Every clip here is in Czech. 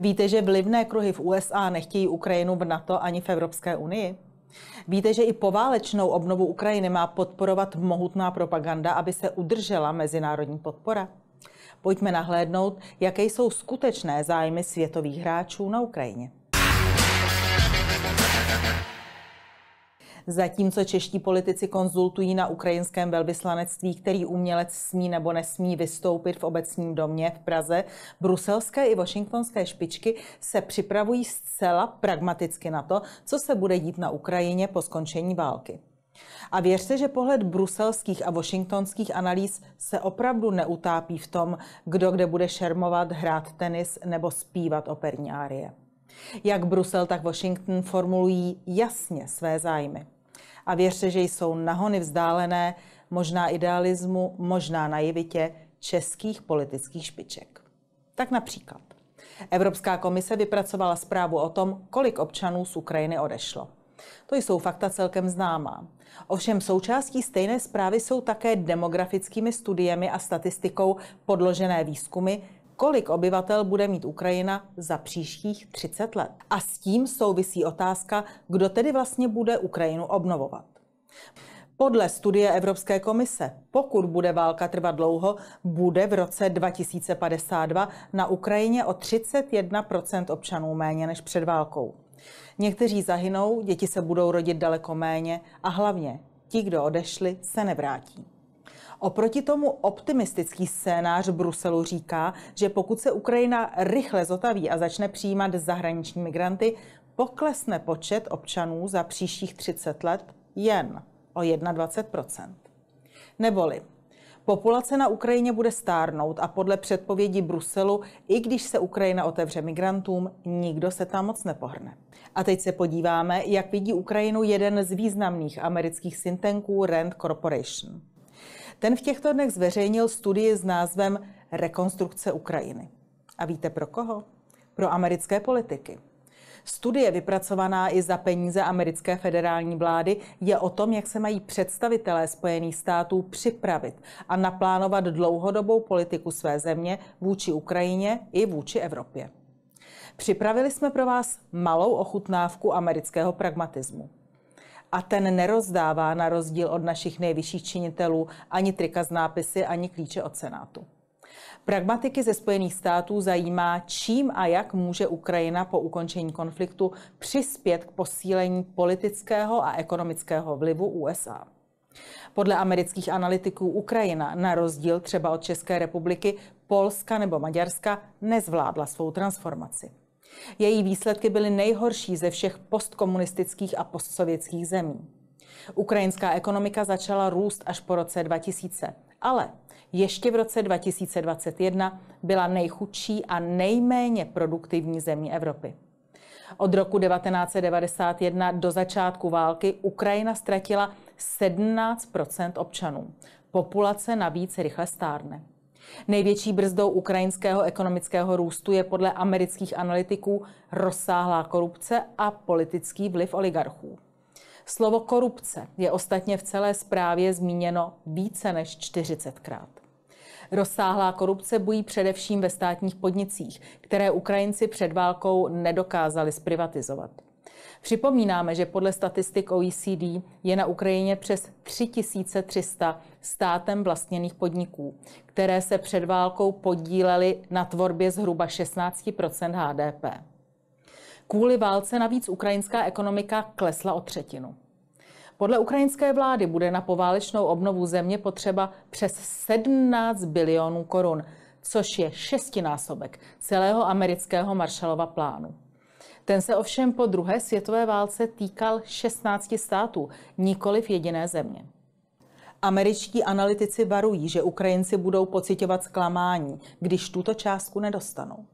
Víte, že vlivné kruhy v USA nechtějí Ukrajinu v NATO ani v Evropské unii? Víte, že i poválečnou obnovu Ukrajiny má podporovat mohutná propaganda, aby se udržela mezinárodní podpora? Pojďme nahlédnout, jaké jsou skutečné zájmy světových hráčů na Ukrajině. zatímco čeští politici konzultují na ukrajinském velvyslanectví, který umělec smí nebo nesmí vystoupit v obecním domě v Praze. Bruselské i washingtonské špičky se připravují zcela pragmaticky na to, co se bude dít na Ukrajině po skončení války. A věřte, že pohled bruselských a washingtonských analýz se opravdu neutápí v tom, kdo kde bude šermovat, hrát tenis nebo zpívat operní árie. Jak Brusel, tak Washington formulují jasně své zájmy. A věřte, že jsou nahony vzdálené, možná idealismu, možná naivitě českých politických špiček. Tak například. Evropská komise vypracovala zprávu o tom, kolik občanů z Ukrajiny odešlo. To jsou fakta celkem známá. Ovšem součástí stejné zprávy jsou také demografickými studiemi a statistikou podložené výzkumy, kolik obyvatel bude mít Ukrajina za příštích 30 let. A s tím souvisí otázka, kdo tedy vlastně bude Ukrajinu obnovovat. Podle studie Evropské komise, pokud bude válka trvat dlouho, bude v roce 2052 na Ukrajině o 31 občanů méně než před válkou. Někteří zahynou, děti se budou rodit daleko méně a hlavně ti, kdo odešli, se nevrátí. Oproti tomu optimistický scénář Bruselu říká, že pokud se Ukrajina rychle zotaví a začne přijímat zahraniční migranty, poklesne počet občanů za příštích 30 let jen o 21 Neboli Populace na Ukrajině bude stárnout a podle předpovědi Bruselu, i když se Ukrajina otevře migrantům, nikdo se tam moc nepohrne. A teď se podíváme, jak vidí Ukrajinu jeden z významných amerických syntenků Rand Corporation. Ten v těchto dnech zveřejnil studii s názvem Rekonstrukce Ukrajiny. A víte pro koho? Pro americké politiky. Studie vypracovaná i za peníze americké federální vlády je o tom, jak se mají představitelé Spojených států připravit a naplánovat dlouhodobou politiku své země vůči Ukrajině i vůči Evropě. Připravili jsme pro vás malou ochutnávku amerického pragmatismu a ten nerozdává na rozdíl od našich nejvyšších činitelů ani trika z nápisy, ani klíče od Senátu. Pragmatiky ze Spojených států zajímá, čím a jak může Ukrajina po ukončení konfliktu přispět k posílení politického a ekonomického vlivu USA. Podle amerických analytiků Ukrajina, na rozdíl třeba od České republiky, Polska nebo Maďarska, nezvládla svou transformaci. Její výsledky byly nejhorší ze všech postkomunistických a postsovětských zemí. Ukrajinská ekonomika začala růst až po roce 2000, ale ještě v roce 2021 byla nejchudší a nejméně produktivní zemí Evropy. Od roku 1991 do začátku války Ukrajina ztratila 17 občanů. Populace navíc rychle stárne. Největší brzdou ukrajinského ekonomického růstu je podle amerických analytiků rozsáhlá korupce a politický vliv oligarchů. Slovo korupce je ostatně v celé zprávě zmíněno více než 40krát. Rozsáhlá korupce bují především ve státních podnicích, které Ukrajinci před válkou nedokázali zprivatizovat. Připomínáme, že podle statistik OECD je na Ukrajině přes 3300 státem vlastněných podniků, které se před válkou podílely na tvorbě zhruba 16 HDP. Kvůli válce navíc ukrajinská ekonomika klesla o třetinu. Podle ukrajinské vlády bude na poválečnou obnovu země potřeba přes 17 bilionů korun, což je šestinásobek celého amerického Marshallova plánu. Ten se ovšem po druhé světové válce týkal 16 států, v jediné země. Američtí analytici varují, že Ukrajinci budou pocitovat zklamání, když tuto částku nedostanou.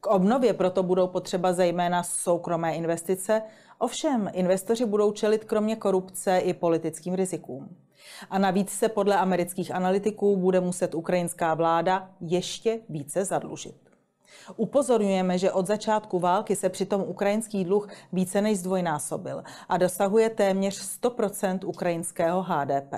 K obnově proto budou potřeba zejména soukromé investice, ovšem investoři budou čelit kromě korupce i politickým rizikům. A navíc se podle amerických analytiků bude muset ukrajinská vláda ještě více zadlužit. Upozorňujeme, že od začátku války se přitom ukrajinský dluh více než zdvojnásobil a dosahuje téměř 100 ukrajinského HDP.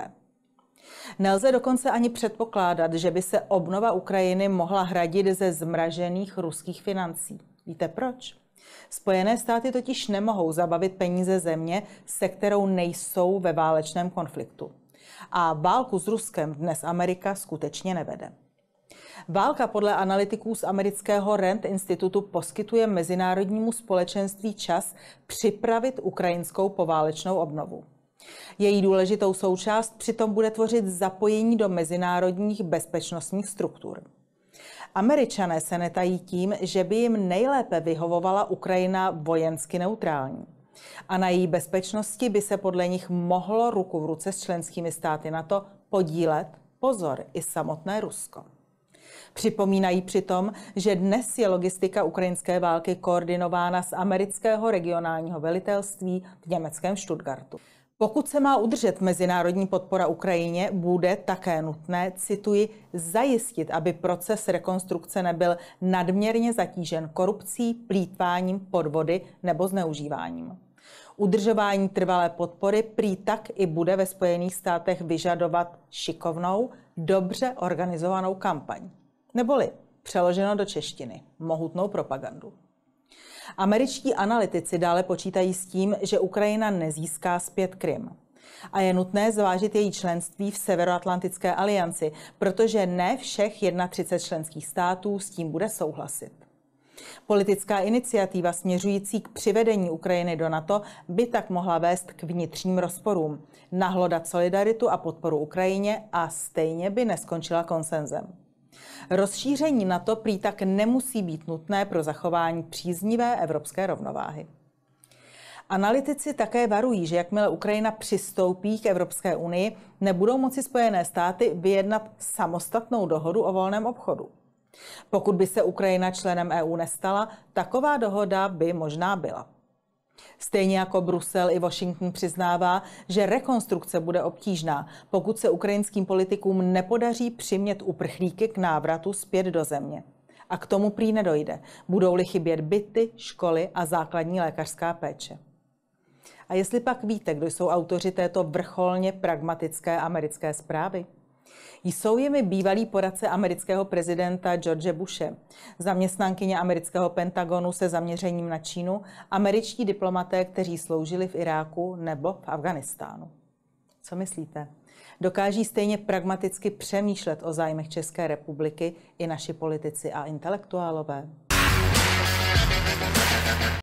Nelze dokonce ani předpokládat, že by se obnova Ukrajiny mohla hradit ze zmražených ruských financí. Víte proč? Spojené státy totiž nemohou zabavit peníze země, se kterou nejsou ve válečném konfliktu. A válku s Ruskem dnes Amerika skutečně nevede. Válka podle analytiků z amerického Rent institutu poskytuje mezinárodnímu společenství čas připravit ukrajinskou poválečnou obnovu. Její důležitou součást přitom bude tvořit zapojení do mezinárodních bezpečnostních struktur. Američané se netají tím, že by jim nejlépe vyhovovala Ukrajina vojensky neutrální. A na její bezpečnosti by se podle nich mohlo ruku v ruce s členskými státy to podílet, pozor, i samotné Rusko. Připomínají přitom, že dnes je logistika ukrajinské války koordinována z amerického regionálního velitelství v německém Stuttgartu. Pokud se má udržet mezinárodní podpora Ukrajině, bude také nutné, cituji, zajistit, aby proces rekonstrukce nebyl nadměrně zatížen korupcí, plítváním, podvody nebo zneužíváním. Udržování trvalé podpory prý tak i bude ve Spojených státech vyžadovat šikovnou, dobře organizovanou kampaň neboli přeloženo do češtiny, mohutnou propagandu. Američtí analytici dále počítají s tím, že Ukrajina nezíská zpět Krym. A je nutné zvážit její členství v Severoatlantické alianci, protože ne všech 31 členských států s tím bude souhlasit. Politická iniciativa směřující k přivedení Ukrajiny do NATO by tak mohla vést k vnitřním rozporům, nahlodat solidaritu a podporu Ukrajině a stejně by neskončila konsenzem. Rozšíření NATO prý tak nemusí být nutné pro zachování příznivé evropské rovnováhy. Analytici také varují, že jakmile Ukrajina přistoupí k Evropské unii, nebudou moci Spojené státy vyjednat samostatnou dohodu o volném obchodu. Pokud by se Ukrajina členem EU nestala, taková dohoda by možná byla. Stejně jako Brusel i Washington přiznává, že rekonstrukce bude obtížná, pokud se ukrajinským politikům nepodaří přimět uprchlíky k návratu zpět do země. A k tomu prý nedojde. Budou-li chybět byty, školy a základní lékařská péče. A jestli pak víte, kdo jsou autoři této vrcholně pragmatické americké zprávy? Jsou jimi bývalý poradce amerického prezidenta George Bushe, zaměstnankyně amerického Pentagonu se zaměřením na Čínu, američtí diplomaté, kteří sloužili v Iráku nebo v Afganistánu. Co myslíte? Dokáží stejně pragmaticky přemýšlet o zájmech České republiky i naši politici a intelektuálové?